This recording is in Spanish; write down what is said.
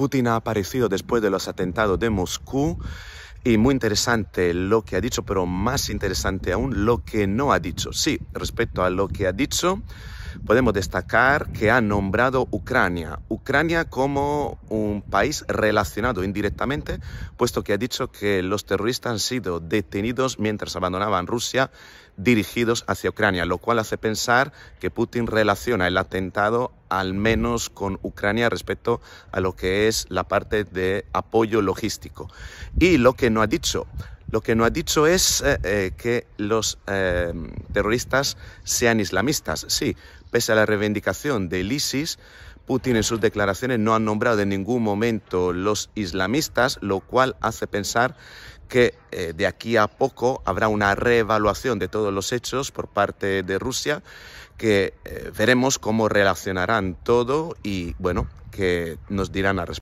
Putin ha aparecido después de los atentados de Moscú y muy interesante lo que ha dicho, pero más interesante aún lo que no ha dicho. Sí, respecto a lo que ha dicho, podemos destacar que ha nombrado Ucrania, Ucrania como un país relacionado indirectamente, puesto que ha dicho que los terroristas han sido detenidos mientras abandonaban Rusia dirigidos hacia Ucrania, lo cual hace pensar que Putin relaciona el atentado al menos con Ucrania respecto a lo que es la parte de apoyo logístico. Y lo que no ha dicho, lo que no ha dicho es eh, eh, que los eh, terroristas sean islamistas. Sí, pese a la reivindicación del ISIS, Putin en sus declaraciones no ha nombrado en ningún momento los islamistas, lo cual hace pensar que eh, de aquí a poco habrá una reevaluación de todos los hechos por parte de Rusia, que eh, veremos cómo relacionarán todo y bueno, que nos dirán la respuesta.